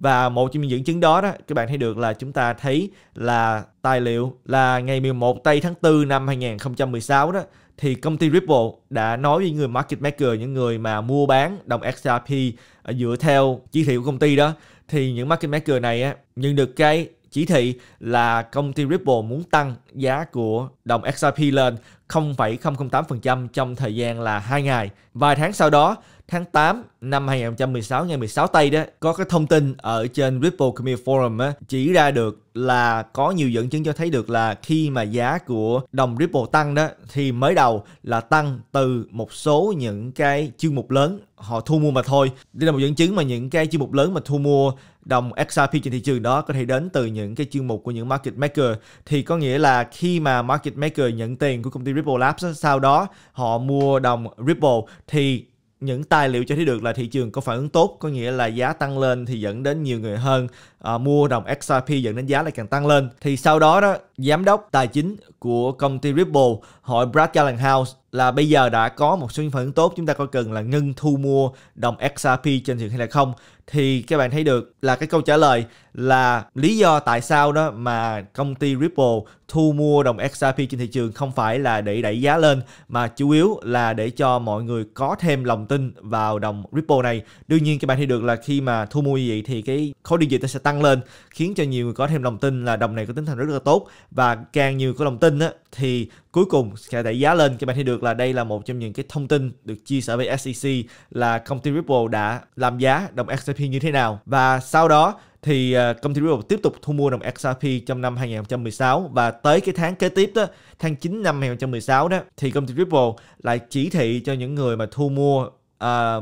và một trong những dẫn chứng đó đó các bạn thấy được là chúng ta thấy là tài liệu là ngày 11 tây tháng 4 năm 2016 đó thì công ty Ripple đã nói với người market maker những người mà mua bán đồng XRP ờ, dựa theo chỉ thị của công ty đó thì những market maker này á, nhận được cái chỉ thị là công ty Ripple muốn tăng giá của đồng XRP lên 0,008% trong thời gian là 2 ngày. Vài tháng sau đó, tháng 8 năm 2016 ngày 16 tây đó có cái thông tin ở trên Ripple Community Forum á, chỉ ra được là có nhiều dẫn chứng cho thấy được là khi mà giá của đồng Ripple tăng đó thì mới đầu là tăng từ một số những cái chương mục lớn họ thu mua mà thôi. Đây là một dẫn chứng mà những cái chương mục lớn mà thu mua đồng XRP trên thị trường đó có thể đến từ những cái chương mục của những market maker thì có nghĩa là khi mà market maker nhận tiền của công ty Ripple Labs sau đó họ mua đồng Ripple thì những tài liệu cho thấy được là thị trường có phản ứng tốt có nghĩa là giá tăng lên thì dẫn đến nhiều người hơn à, mua đồng XRP dẫn đến giá lại càng tăng lên thì sau đó đó giám đốc tài chính của công ty Ripple hỏi Brad Gallagher là bây giờ đã có một số phản ứng tốt chúng ta có cần là ngưng thu mua đồng XRP trên thị trường hay là không thì các bạn thấy được là cái câu trả lời là lý do tại sao đó mà công ty Ripple thu mua đồng XRP trên thị trường không phải là để đẩy giá lên mà chủ yếu là để cho mọi người có thêm lòng tin vào đồng Ripple này. Đương nhiên các bạn thấy được là khi mà thu mua như vậy thì cái khối điện dịch nó sẽ tăng lên khiến cho nhiều người có thêm lòng tin là đồng này có tính thành rất là tốt và càng nhiều có lòng tin á, thì cuối cùng sẽ đẩy giá lên. Các bạn thấy được là đây là một trong những cái thông tin được chia sẻ với SEC là công ty Ripple đã làm giá đồng XRP thì như thế nào. Và sau đó thì ờ, công ty Ripple tiếp tục thu mua đồng XRP trong năm 2016 và tới cái tháng kế tiếp đó, tháng 9 năm 2016 đó thì công ty Ripple lại chỉ thị cho những người mà thu mua uh,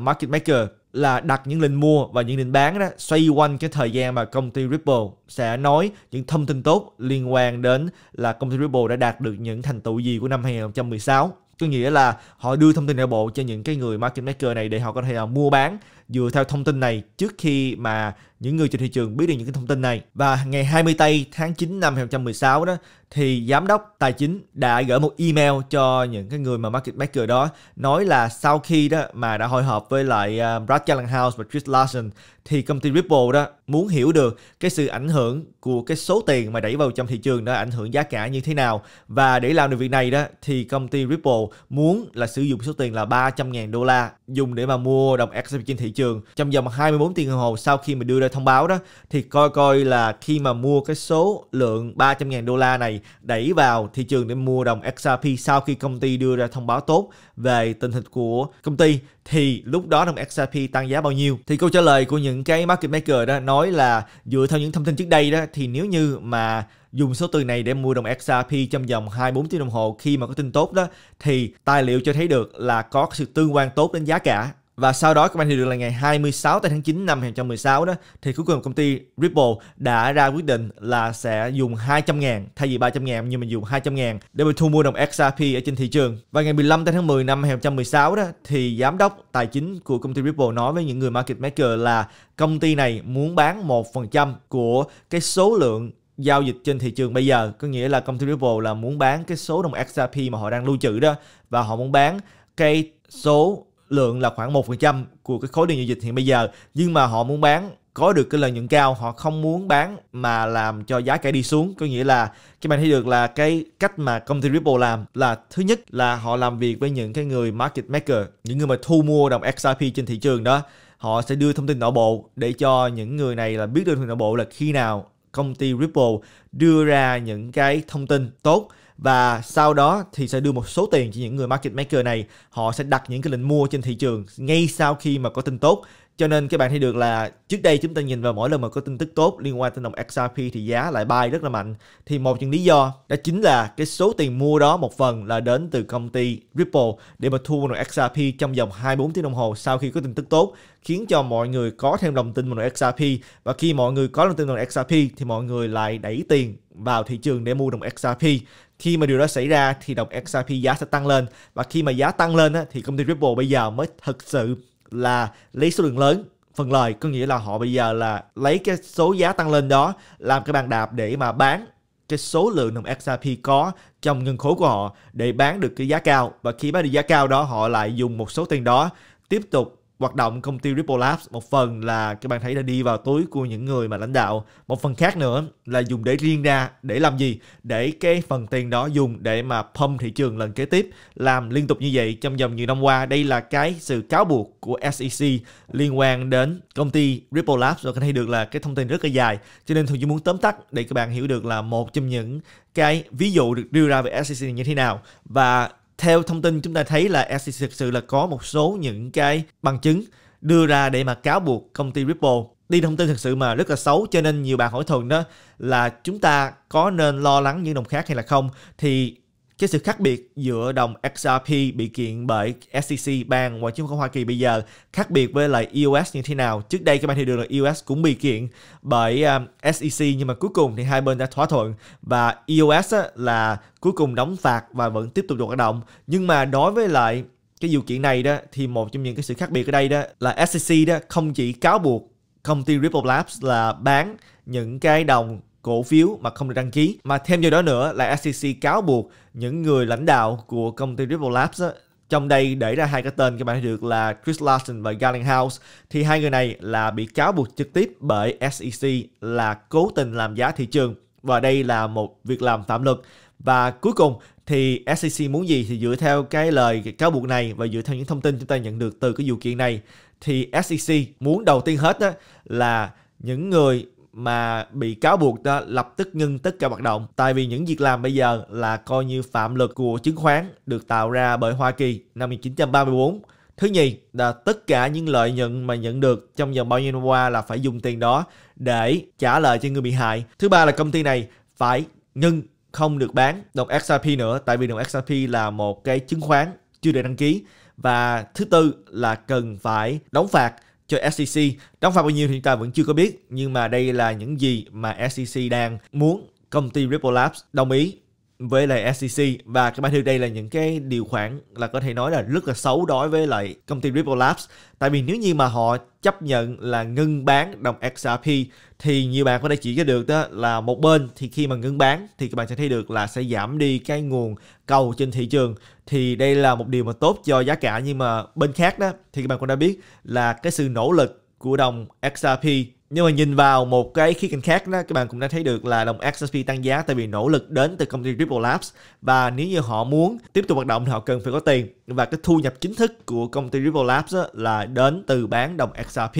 market maker là đặt những lệnh mua và những lệnh bán đó xoay quanh cái thời gian mà công ty Ripple sẽ nói những thông tin tốt liên quan đến là công ty Ripple đã đạt được những thành tựu gì của năm 2016 có nghĩa là họ đưa thông tin nội bộ cho những cái người market maker này để họ có thể là ờ, mua bán dựa theo thông tin này trước khi mà những người trên thị trường biết được những cái thông tin này. Và ngày 20 tây tháng 9 năm 2016 đó thì giám đốc tài chính đã gửi một email cho những cái người mà market maker đó nói là sau khi đó mà đã hội họp với lại à, Brad Gallagher và Chris Larson thì công ty Ripple đó muốn hiểu được cái sự ảnh hưởng của cái số tiền mà đẩy vào trong thị trường nó ảnh hưởng giá cả như thế nào và để làm được việc này đó thì công ty Ripple muốn là sử dụng số tiền là 300.000 đô la dùng để mà mua đồng XRP trên thị trường trường trong vòng 24 tiếng đồng hồ sau khi mà đưa ra thông báo đó thì coi coi là khi mà mua cái số lượng 300.000 đô la này đẩy vào thị trường để mua đồng XRP sau khi công ty đưa ra thông báo tốt về tình hình của công ty thì lúc đó đồng XRP tăng giá bao nhiêu thì câu trả lời của những cái market maker đó nói là dựa theo những thông tin trước đây đó thì nếu như mà dùng số tiền này để mua đồng XRP trong vòng 24 tiếng đồng hồ khi mà có tin tốt đó thì tài liệu cho thấy được là có sự tương quan tốt đến giá cả và sau đó các bạn thì được là ngày 26 tháng 9 năm 2016 đó thì cuối cùng công ty Ripple đã ra quyết định là sẽ dùng 200 000 thay vì 300 000 nhưng mà dùng 200 000 để mà thu mua đồng XRP ở trên thị trường. Và ngày 15 tháng 10 năm 2016 đó thì giám đốc tài chính của công ty Ripple nói với những người market maker là công ty này muốn bán 1% của cái số lượng giao dịch trên thị trường bây giờ có nghĩa là công ty Ripple là muốn bán cái số đồng XRP mà họ đang lưu trữ đó và họ muốn bán cái số lượng là khoảng 1% của cái khối đường giao dịch hiện bây giờ nhưng mà họ muốn bán có được cái lợi nhuận cao họ không muốn bán mà làm cho giá cả đi xuống có nghĩa là các bạn thấy được là cái cách mà công ty Ripple làm là thứ nhất là họ làm việc với những cái người market maker những người mà thu mua đồng XRP trên thị trường đó họ sẽ đưa thông tin nội bộ để cho những người này là biết được thông tin nội bộ là khi nào công ty Ripple đưa ra những cái thông tin tốt và sau đó thì sẽ đưa một số tiền cho những người market maker này họ sẽ đặt những cái lệnh mua trên thị trường ngay sau khi mà có tin tốt cho nên các bạn thấy được là trước đây chúng ta nhìn vào mỗi lần mà có tin tức tốt liên quan tới đồng XRP thì giá lại bay rất là mạnh thì một trong lý do đó chính là cái số tiền mua đó một phần là đến từ công ty Ripple để mà thu đồng XRP trong vòng 24 tiếng đồng hồ sau khi có tin tức tốt khiến cho mọi người có thêm lòng tin vào đồng XRP và khi mọi người có lòng tin vào đồng XRP thì mọi người lại đẩy tiền vào thị trường để mua đồng XRP khi mà điều đó xảy ra thì đồng XRP giá sẽ tăng lên và khi mà giá tăng lên thì công ty Ripple bây giờ mới thực sự là lấy số lượng lớn phần lời có nghĩa là họ bây giờ là lấy cái số giá tăng lên đó làm cái bàn đạp để mà bán cái số lượng đồng XRP có trong ngân khố của họ để bán được cái giá cao và khi bán được giá cao đó họ lại dùng một số tiền đó tiếp tục hoạt động công ty Ripple Labs một phần là các bạn thấy là đi vào túi của những người mà lãnh đạo một phần khác nữa là dùng để riêng ra để làm gì để cái phần tiền đó dùng để mà pump thị trường lần kế tiếp làm liên tục như vậy trong vòng nhiều năm qua đây là cái sự cáo buộc của SEC liên quan đến công ty Ripple Labs rồi các bạn thấy được là cái thông tin rất là dài cho nên tôi chỉ muốn tóm tắt để các bạn hiểu được là một trong những cái ví dụ được đưa ra về SEC như thế nào và theo thông tin chúng ta thấy là SEC thực sự là có một số những cái bằng chứng đưa ra để mà cáo buộc công ty Ripple đi thông tin thực sự mà rất là xấu cho nên nhiều bạn hỏi thường đó là chúng ta có nên lo lắng những đồng khác hay là không thì cái sự khác biệt giữa đồng XRP bị kiện bởi SEC bang ngoại trưởng của Hoa Kỳ bây giờ khác biệt với lại EOS như thế nào trước đây các bạn thì được là EOS cũng bị kiện bởi um, SEC nhưng mà cuối cùng thì hai bên đã thỏa thuận và EOS á, là cuối cùng đóng phạt và vẫn tiếp tục được hoạt động nhưng mà đối với lại cái vụ kiện này đó thì một trong những cái sự khác biệt ở đây đó là SEC đó không chỉ cáo buộc công ty Ripple Labs là bán những cái đồng cổ phiếu mà không được đăng ký. Mà thêm vào đó nữa là SEC cáo buộc những người lãnh đạo của công ty Ripple Labs á, trong đây để ra hai cái tên các bạn được là Chris Larson và Garland House thì hai người này là bị cáo buộc trực tiếp bởi SEC là cố tình làm giá thị trường và đây là một việc làm phạm luật và cuối cùng thì SEC muốn gì thì dựa theo cái lời cáo buộc này và dựa theo những thông tin chúng ta nhận được từ cái vụ kiện này thì SEC muốn đầu tiên hết đó là những người mà bị cáo buộc đó lập tức ngưng tất cả hoạt động tại vì những việc làm bây giờ là coi như phạm luật của chứng khoán được tạo ra bởi Hoa Kỳ năm 1934 Thứ nhì là tất cả những lợi nhuận mà nhận được trong vòng bao nhiêu năm qua là phải dùng tiền đó để trả lời cho người bị hại. Thứ ba là công ty này phải ngưng không được bán đồng XRP nữa tại vì đồng XRP là một cái chứng khoán chưa được đăng ký và thứ tư là cần phải đóng phạt cho SEC. Đóng phạt bao nhiêu thì chúng ta vẫn chưa có biết, nhưng mà đây là những gì mà SEC đang muốn công ty Ripple Labs đồng ý với lại SEC và các bạn thấy đây là những cái điều khoản là có thể nói là rất là xấu đối với lại công ty Ripple Labs tại vì nếu như mà họ chấp nhận là ngưng bán đồng XRP thì nhiều bạn có thể chỉ ra được đó là một bên thì khi mà ngưng bán thì các bạn sẽ thấy được là sẽ giảm đi cái nguồn cầu trên thị trường thì đây là một điều mà tốt cho giá cả nhưng mà bên khác đó thì các bạn cũng đã biết là cái sự nỗ lực của đồng XRP nhưng mà nhìn vào một cái khía cạnh khác đó các bạn cũng đã thấy được là đồng XSP tăng giá tại vì nỗ lực đến từ công ty Ripple Labs và nếu như họ muốn tiếp tục hoạt động thì họ cần phải có tiền và cái thu nhập chính thức của công ty Ripple Labs là đến từ bán đồng XRP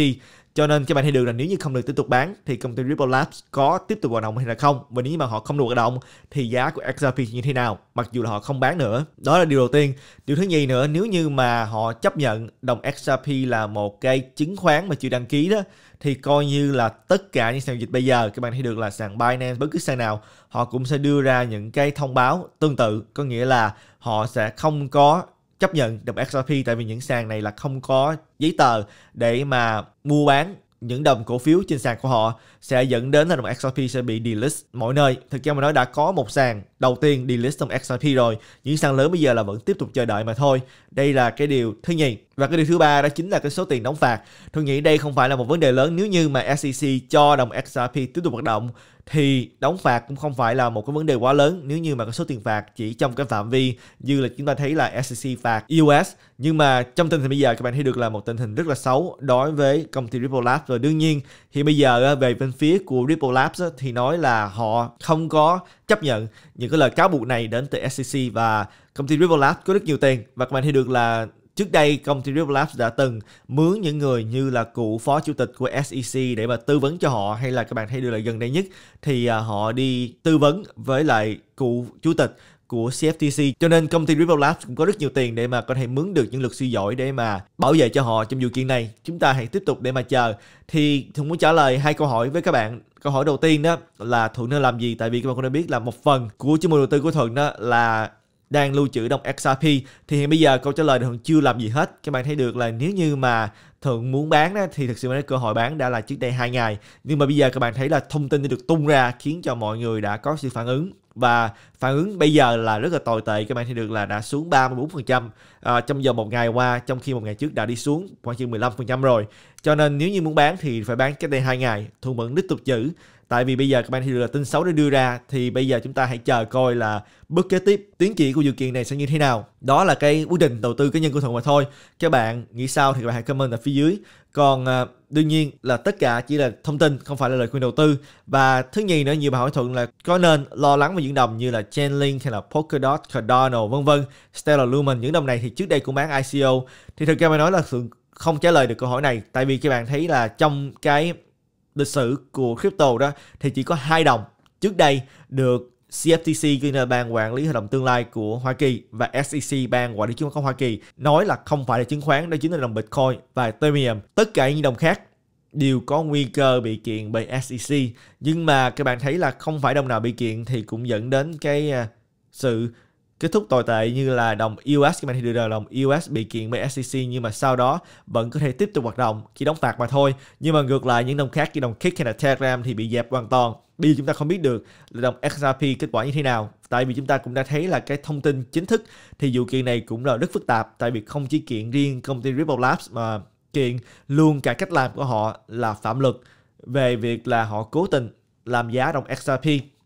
cho nên các bạn thấy được là nếu như không được tiếp tục bán thì công ty Ripple Labs có tiếp tục hoạt động hay là không và nếu như mà họ không được hoạt động thì giá của XRP như thế nào mặc dù là họ không bán nữa. Đó là điều đầu tiên. Điều thứ nhì nữa nếu như mà họ chấp nhận đồng XRP là một cái chứng khoán mà chưa đăng ký đó thì coi như là tất cả những sàn dịch bây giờ các bạn thấy được là sàn Binance bất cứ sàn nào họ cũng sẽ đưa ra những cái thông báo tương tự có nghĩa là họ sẽ không có chấp nhận đồng XRP tại vì những sàn này là không có giấy tờ để mà mua bán những đồng cổ phiếu trên sàn của họ sẽ dẫn đến là đồng XRP sẽ bị delist mọi nơi. Thực ra mà nói đã có một sàn đầu tiên delist đồng XRP rồi. Những sàn lớn bây giờ là vẫn tiếp tục chờ đợi mà thôi. Đây là cái điều thứ nhì. Và cái điều thứ ba đó chính là cái số tiền đóng phạt. Tôi nghĩ đây không phải là một vấn đề lớn nếu như mà SEC cho đồng XRP tiếp tục hoạt động thì đóng phạt cũng không phải là một cái vấn đề quá lớn nếu như mà cái số tiền phạt chỉ trong cái phạm vi như là chúng ta thấy là SEC phạt US nhưng mà trong tình hình bây giờ các bạn thấy được là một tình hình rất là xấu đối với công ty Ripple Labs rồi đương nhiên thì bây giờ về bên phía của Ripple Labs thì nói là họ không có chấp nhận những cái lời cáo buộc này đến từ SEC và công ty Ripple Labs có rất nhiều tiền và các bạn thấy được là Trước đây, công ty Ripple Labs đã từng mướn những người như là cựu phó chủ tịch của SEC để mà tư vấn cho họ hay là các bạn thấy được là gần đây nhất thì à, họ đi tư vấn với lại cựu chủ tịch của CFTC cho nên công ty Ripple Labs cũng có rất nhiều tiền để mà có thể mướn được những luật sư giỏi để mà bảo vệ cho họ trong vụ kiện này chúng ta hãy tiếp tục để mà chờ thì Thuận muốn trả lời hai câu hỏi với các bạn câu hỏi đầu tiên đó là Thuận nên làm gì tại vì các bạn cũng đã biết là một phần của chương mục đầu tư của Thuận đó là đang lưu trữ đồng XRP thì hiện bây giờ câu trả lời thường chưa làm gì hết các bạn thấy được là nếu như mà thường muốn bán đó, thì thực sự là cơ hội bán đã là trước đây hai ngày nhưng mà bây giờ các bạn thấy là thông tin đã được tung ra khiến cho mọi người đã có sự phản ứng và phản ứng bây giờ là rất là tồi tệ các bạn thấy được là đã xuống 34% à, trong giờ một ngày qua trong khi một ngày trước đã đi xuống khoảng chừng 15% rồi cho nên nếu như muốn bán thì phải bán cách đây hai ngày thu vẫn tiếp tục giữ tại vì bây giờ các bạn thấy được là tin xấu đã đưa ra thì bây giờ chúng ta hãy chờ coi là bước kế tiếp tiến triển của dự kiện này sẽ như thế nào đó là cái quyết định đầu tư cá nhân của thuận mà thôi các bạn nghĩ sao thì các bạn hãy comment ở phía dưới còn à, đương nhiên là tất cả chỉ là thông tin không phải là lời khuyên đầu tư và thứ nhì nữa nhiều bạn hỏi thuận là có nên lo lắng về những đồng như là Chainlink hay là Polkadot, Cardano vân vân, Stellar Lumen những đồng này thì trước đây cũng bán ICO thì thực ra mà nói là sự không trả lời được câu hỏi này tại vì các bạn thấy là trong cái lịch sử của crypto đó thì chỉ có hai đồng trước đây được CFTC là ban quản lý hợp đồng tương lai của Hoa Kỳ và SEC ban quản lý chứng khoán Hoa Kỳ nói là không phải là chứng khoán đó chính là đồng Bitcoin và Ethereum tất cả những đồng khác đều có nguy cơ bị kiện bởi SEC nhưng mà các bạn thấy là không phải đồng nào bị kiện thì cũng dẫn đến cái à, sự kết thúc tồi tệ như là đồng US các bạn thì được đồng US bị kiện bởi SEC nhưng mà sau đó vẫn có thể tiếp tục hoạt động chỉ đóng phạt mà thôi nhưng mà ngược lại những đồng khác như đồng Kick hay là Telegram thì bị dẹp hoàn toàn bây giờ chúng ta không biết được là đồng XRP kết quả như thế nào tại vì chúng ta cũng đã thấy là cái thông tin chính thức thì vụ kiện này cũng là rất phức tạp tại vì không chỉ kiện riêng công ty Ripple Labs mà kiện luôn cả cách làm của họ là phạm luật về việc là họ cố tình làm giá đồng XRP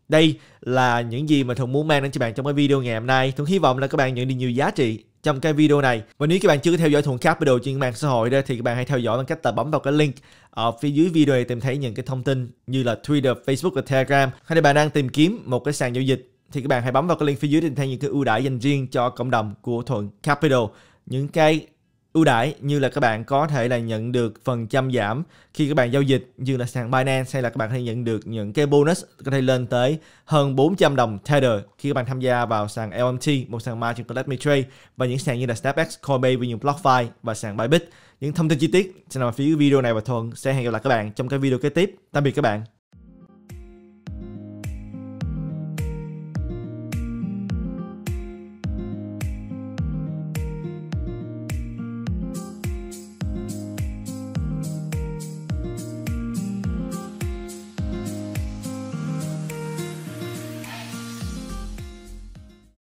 đây là những gì mà thường muốn mang đến cho bạn trong cái video ngày hôm nay. Thuận hy vọng là các bạn nhận được nhiều giá trị trong cái video này. Và nếu các bạn chưa theo dõi Thuận video trên mạng xã hội đó thì các bạn hãy theo dõi bằng cách là bấm vào cái link ở phía dưới video này tìm thấy những cái thông tin như là Twitter, Facebook và Telegram. Hay là bạn đang tìm kiếm một cái sàn giao dịch thì các bạn hãy bấm vào cái link phía dưới để tìm thấy những cái ưu đãi dành riêng cho cộng đồng của Thuận Capital những cái ưu đãi như là các bạn có thể là nhận được phần trăm giảm khi các bạn giao dịch như là sàn Binance hay là các bạn có thể nhận được những cái bonus có thể lên tới hơn 400 đồng Tether khi các bạn tham gia vào sàn LMT, một sàn margin to let me trade và những sàn như là SnapX, Coinbase, Vinum BlockFi và sàn Bybit. Những thông tin chi tiết sẽ nằm ở phía video này và Thuận sẽ hẹn gặp lại các bạn trong cái video kế tiếp. Tạm biệt các bạn.